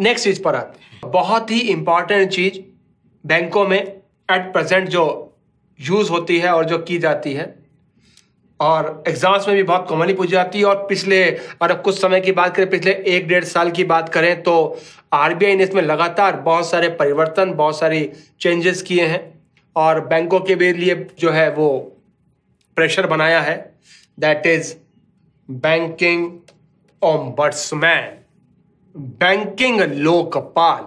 next चीज़ पर आते हैं बहुत ही इम्पॉर्टेंट चीज़ बैंकों में एट प्रेजेंट जो यूज़ होती है और जो की जाती है और एग्ज़ाम्स में भी बहुत कॉमनली पूछी जाती है और पिछले और अब कुछ समय की बात करें पिछले एक डेढ़ साल की बात करें तो आरबीआई ने इसमें लगातार बहुत सारे परिवर्तन बहुत सारी चेंजेस किए हैं और बैंकों के भी लिए जो है वो प्रेशर बनाया है that is banking ombudsman banking Lokpal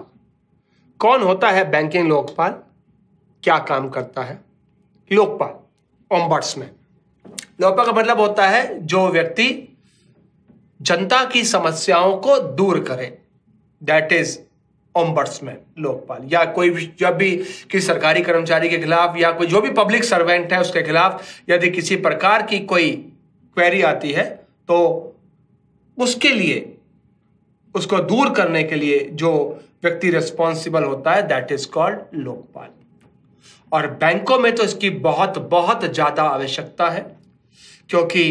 कौन होता है बैंकिंग लोकपाल क्या काम करता है लोकपाल ओम्बर्ट्समैन लोकपाल का मतलब होता है जो व्यक्ति जनता की समस्याओं को दूर करे दैट इज ओम्बर्ट्समैन लोकपाल या कोई भी जब भी किसी सरकारी कर्मचारी के खिलाफ या कोई जो भी पब्लिक सर्वेंट है उसके खिलाफ यदि किसी प्रकार की कोई क्वेरी आती है तो उसके लिए उसको दूर करने के लिए जो व्यक्ति रिस्पॉन्सिबल होता है दैट इज कॉल्ड लोकपाल और बैंकों में तो इसकी बहुत बहुत ज़्यादा आवश्यकता है क्योंकि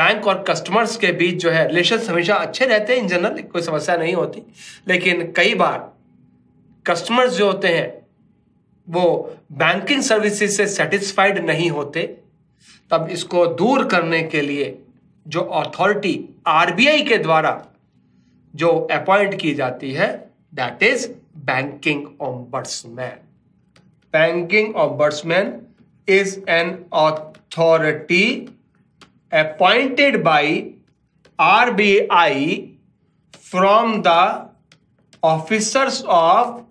बैंक और कस्टमर्स के बीच जो है रिलेशन हमेशा अच्छे रहते हैं इन जनरल कोई समस्या नहीं होती लेकिन कई बार कस्टमर्स जो होते हैं वो बैंकिंग सर्विसेज से सेटिस्फाइड नहीं होते तब इसको दूर करने के लिए जो अथॉरिटी आरबीआई के द्वारा जो अपॉइंट की जाती है that is banking ombudsman banking ombudsman is an authority appointed by R B I from the officers of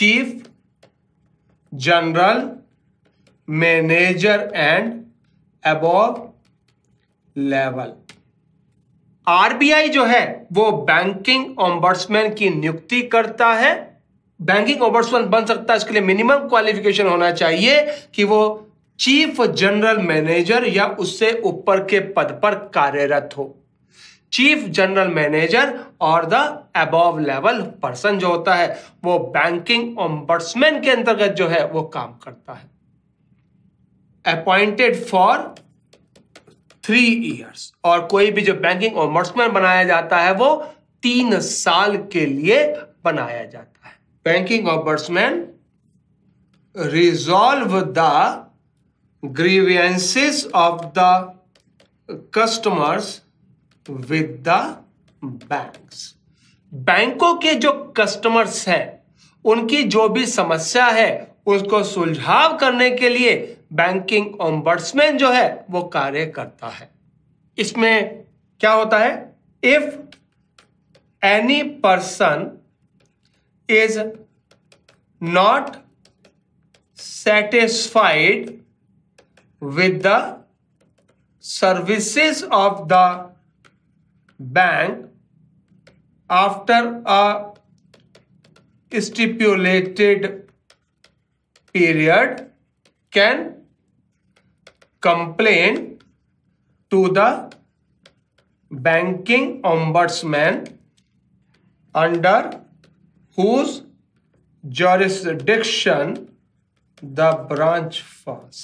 chief general manager and above level RBI जो है वो बैंकिंग ओम्बर्समैन की नियुक्ति करता है बैंकिंग ओम्बर्समैन बन सकता है इसके लिए मिनिमम क्वालिफिकेशन होना चाहिए कि वो चीफ जनरल मैनेजर या उससे ऊपर के पद पर कार्यरत हो चीफ जनरल मैनेजर और द अबव लेवल पर्सन जो होता है वो बैंकिंग ओम्बर्समैन के अंतर्गत जो है वो काम करता है अपॉइंटेड फॉर थ्री ईयर्स और कोई भी जो बैंकिंग ओम्बर्समैन बनाया जाता है वो तीन साल के लिए बनाया जाता है banking ombudsman resolve the grievances of the customers with the bank बैंकों के जो कस्टमर्स हैं उनकी जो भी समस्या है उसको सुलझाव करने के लिए बैंकिंग ऑम्बर्समैन जो है वो कार्य करता है इसमें क्या होता है if any person is not satisfied with the services of the bank after a stipulated period can complain to the banking ombudsman under whose jurisdiction the branch falls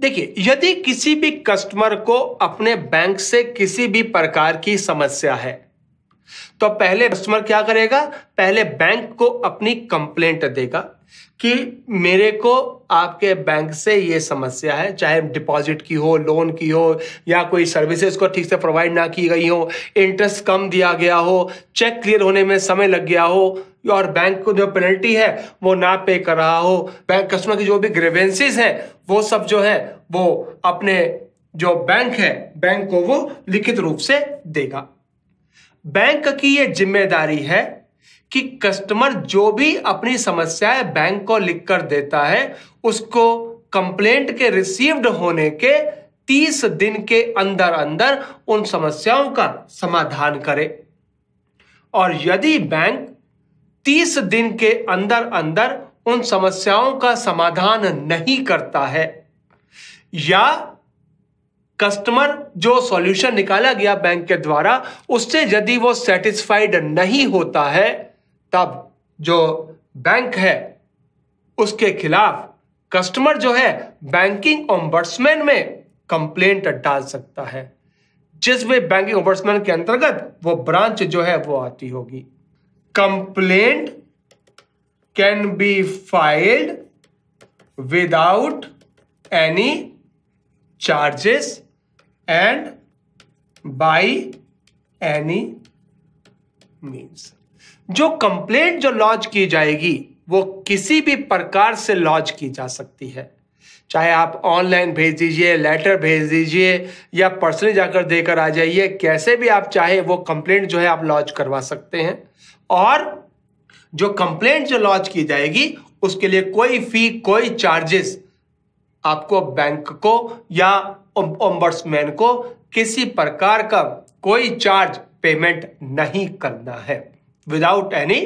देखिए यदि किसी भी कस्टमर को अपने बैंक से किसी भी प्रकार की समस्या है तो पहले कस्टमर क्या करेगा पहले बैंक को अपनी कंप्लेंट देगा कि मेरे को आपके बैंक से ये समस्या है चाहे डिपॉजिट की हो लोन की हो या कोई सर्विसेज को ठीक से प्रोवाइड ना की गई हो इंटरेस्ट कम दिया गया हो चेक क्लियर होने में समय लग गया हो और बैंक को जो पेनल्टी है वो ना पे कर रहा हो बैंक कस्टमर की जो भी ग्रेवेंसीज हैं वो सब जो है वो अपने जो बैंक है बैंक को वो लिखित रूप से देगा बैंक की ये जिम्मेदारी है कि कस्टमर जो भी अपनी समस्याएं बैंक को लिख कर देता है उसको कंप्लेंट के रिसीव्ड होने के तीस दिन के अंदर अंदर उन समस्याओं का समाधान करे और यदि बैंक तीस दिन के अंदर अंदर उन समस्याओं का समाधान नहीं करता है या कस्टमर जो सॉल्यूशन निकाला गया बैंक के द्वारा उससे यदि वो सेटिस्फाइड नहीं होता है तब जो बैंक है उसके खिलाफ कस्टमर जो है बैंकिंग ओम्बर्समैन में कंप्लेंट डाल सकता है जिसमें बैंकिंग ओम्बर्समैन के अंतर्गत वो ब्रांच जो है वो आती होगी complaint can be filed without any charges and by any means जो कंप्लेंट जो लॉन्च की जाएगी वो किसी भी प्रकार से लॉन्च की जा सकती है चाहे आप ऑनलाइन भेज दीजिए लेटर भेज दीजिए या पर्सनली जाकर देकर आ जाइए कैसे भी आप चाहे वो कंप्लेंट जो है आप लॉन्च करवा सकते हैं और जो कंप्लेंट जो लॉन्च की जाएगी उसके लिए कोई फी कोई चार्जेस आपको बैंक को या ओम्बर्समैन को किसी प्रकार का कोई चार्ज पेमेंट नहीं करना है विदाउट एनी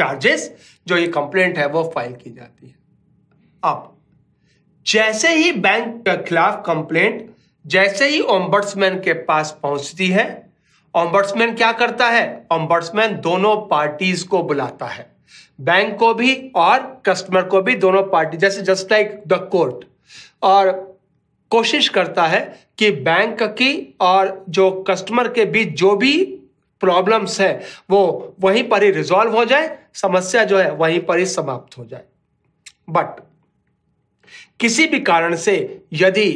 चार्जेस जो ये कंप्लेंट है वो फाइल की जाती है अब जैसे ही बैंक के खिलाफ कंप्लेंट जैसे ही ओम्बर्समैन के पास पहुंचती है ओम्बर्समैन क्या करता है ओम्बर्समैन दोनों पार्टीज को बुलाता है बैंक को भी और कस्टमर को भी दोनों पार्टी जैसे जस्ट लाइक द कोर्ट और कोशिश करता है कि बैंक की और जो कस्टमर के बीच जो भी प्रॉब्लम्स है वो वहीं पर ही रिजॉल्व हो जाए समस्या जो है वहीं पर ही समाप्त हो जाए बट किसी भी कारण से यदि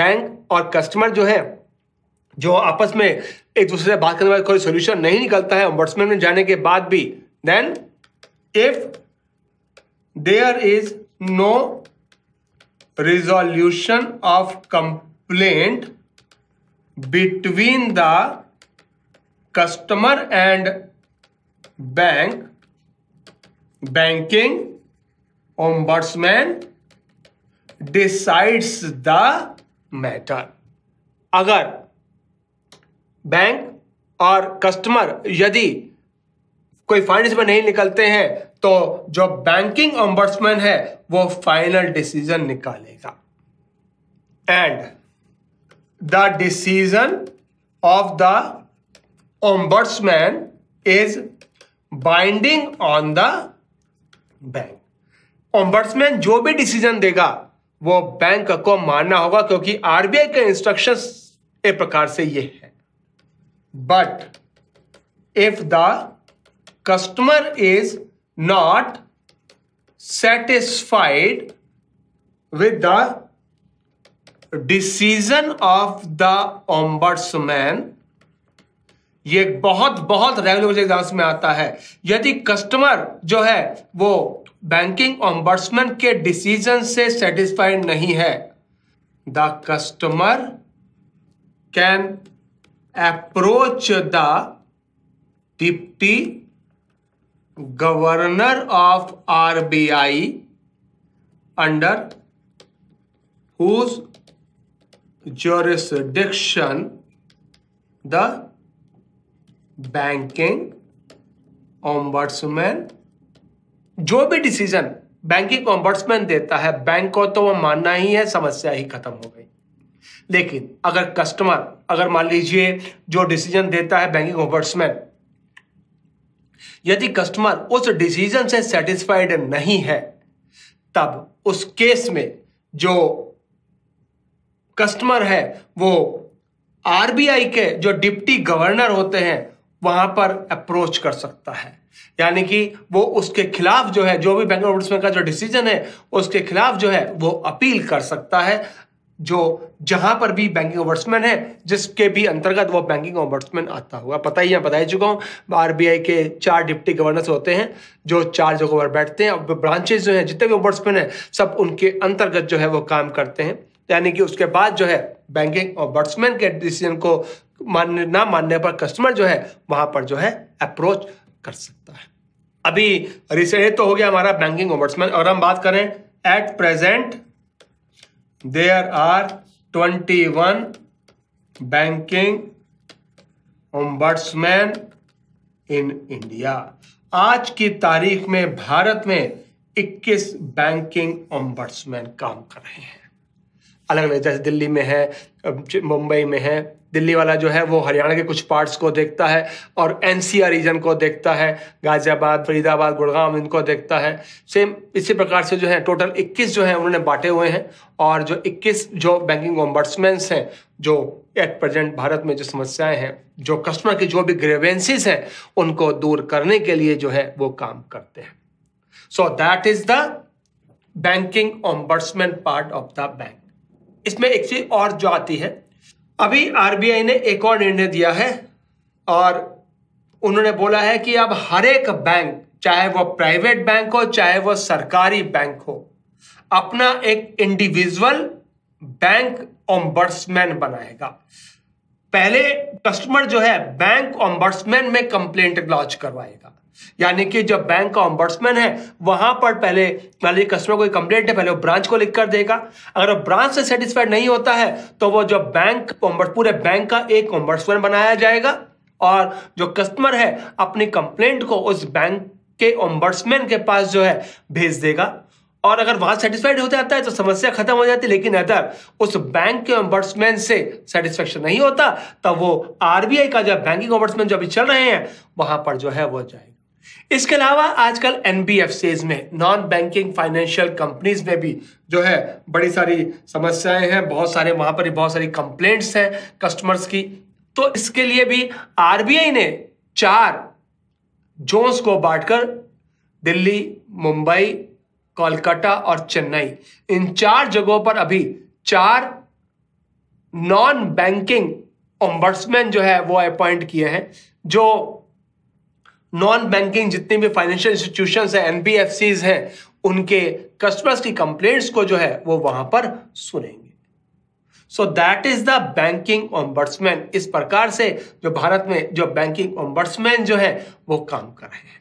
बैंक और कस्टमर जो है जो आपस में एक दूसरे से बात करने के बाद कोई सोल्यूशन नहीं निकलता है ऑम्बर्ट्समैन में जाने के बाद भी then if there is no resolution of complaint between the customer and bank banking ombudsman decides the matter agar bank और कस्टमर यदि कोई फंड इसमें नहीं निकलते हैं तो जो बैंकिंग ऑम्बर्समैन है वो फाइनल डिसीजन निकालेगा and the decision of the ombudsman is binding on the bank ombudsman जो भी डिसीजन देगा वो बैंक को मानना होगा क्योंकि आरबीआई के इंस्ट्रक्शन एक प्रकार से ये है but if the customer is not satisfied with the decision of the ombudsman ये बहुत बहुत रेगुलर एग्जाम्स में आता है यदि कस्टमर जो है वो बैंकिंग ओम्बर्ट्समैन के डिसीजन से सेटिस्फाइड नहीं है the customer can approach the deputy governor of RBI under whose the banking banking जो भी डिसीजन बैंकिंग ऑम्बर्ट्समैन देता है बैंक को तो वह मानना ही है समस्या ही खत्म हो गई लेकिन अगर कस्टमर अगर मान लीजिए जो डिसीजन देता है बैंकिंग ऑम्बर्ट्समैन यदि कस्टमर उस डिसीजन से सेटिस्फाइड नहीं है तब उस केस में जो कस्टमर है वो आरबीआई के जो डिप्टी गवर्नर होते हैं वहां पर अप्रोच कर सकता है यानी कि वो उसके खिलाफ जो है जो भी बैंक ऑफ का जो डिसीजन है उसके खिलाफ जो है वो अपील कर सकता है जो जहां पर भी बैंकिंग ओवर्समैन है जिसके भी अंतर्गत वो बैंकिंग ओवर्समैन आता हुआ पता ही मैं बता ही चुका हूँ आरबीआई के चार डिप्टी गवर्नर्स होते हैं जो चार जगहों पर बैठते हैं और ब्रांचेज जो हैं जितने भी ओवर्समैन हैं सब उनके अंतर्गत जो है वो काम करते हैं यानी कि उसके बाद जो है बैंकिंग ओवर्समैन के डिसीजन को मानने ना मानने पर कस्टमर जो है वहां पर जो है अप्रोच कर सकता है अभी रिसेंट तो हो गया हमारा बैंकिंग ओवर्समैन और हम बात करें at present there are twenty one banking ombudsman in India आज की तारीख में भारत में इक्कीस बैंकिंग ओम्बर्ट्समैन काम कर रहे हैं अलग अलग जैसे दिल्ली में है मुंबई में है दिल्ली वाला जो है वो हरियाणा के कुछ पार्ट्स को देखता है और एनसीआर रीजन को देखता है गाजियाबाद फरीदाबाद गुड़गांव इनको देखता है सेम इसी प्रकार से जो है टोटल 21 जो है उन्होंने बांटे हुए हैं और जो 21 जो बैंकिंग ओम्बर्ट्समैन्स हैं जो एट प्रेजेंट भारत में जो समस्याएं हैं जो कस्टमर की जो भी ग्रेवेंसीज हैं उनको दूर करने के लिए जो है वो काम करते हैं so that is the banking ombudsman part of the bank इसमें एक चीज और जो आती है अभी आरबीआई ने एक और निर्णय दिया है और उन्होंने बोला है कि अब हर एक बैंक चाहे वो प्राइवेट बैंक हो चाहे वो सरकारी बैंक हो अपना एक इंडिविजुअल बैंक ऑम्बर्समैन बनाएगा पहले कस्टमर जो है बैंक ऑम्बर्समैन में कंप्लेंट लॉन्च करवाएगा यानी कि जब बैंक का ऑम्बर्समैन है वहां पर पहले पहले कस्टमर कोई कंप्लेंट है पहले वो ब्रांच को लिख कर देगा अगर ब्रांच से सेटिस्फाइड नहीं होता है तो वो जो बैंक पूरे बैंक का एक ऑम्बर्समैन बनाया जाएगा और जो कस्टमर है अपनी कंप्लेंट को उस बैंक के ऑम्बर्समैन के पास जो है भेज देगा और अगर वहां सेटिस्फाइड हो जाता है तो समस्या खत्म हो जाती है लेकिन अदर उस बैंक के ऑम्बर्समैन से सेटिस्फेक्शन नहीं होता तब वो आरबीआई का जो बैंकिंग ऑम्बर्समैन जो अभी चल रहे हैं वहां पर जो है वो जाएगा इसके अलावा आजकल एन में नॉन बैंकिंग फाइनेंशियल कंपनीज में भी जो है बड़ी सारी समस्याएं हैं बहुत सारे वहां पर बहुत सारी कंप्लेंट्स हैं कस्टमर्स की तो इसके लिए भी आरबीआई ने चार जोन्स को बांटकर दिल्ली मुंबई कोलकाता और चेन्नई इन चार जगहों पर अभी चार नॉन बैंकिंग ओम्बर्समैन जो है वो अपॉइंट किए हैं जो नॉन बैंकिंग जितने भी फाइनेंशियल इंस्टीट्यूशन है एनबीएफसी हैं उनके कस्टमर्स की कंप्लेंट्स को जो है वो वहां पर सुनेंगे so that is the banking ombudsman इस प्रकार से जो भारत में जो बैंकिंग ओम्बर्ट्समैन जो है वो काम कर रहे हैं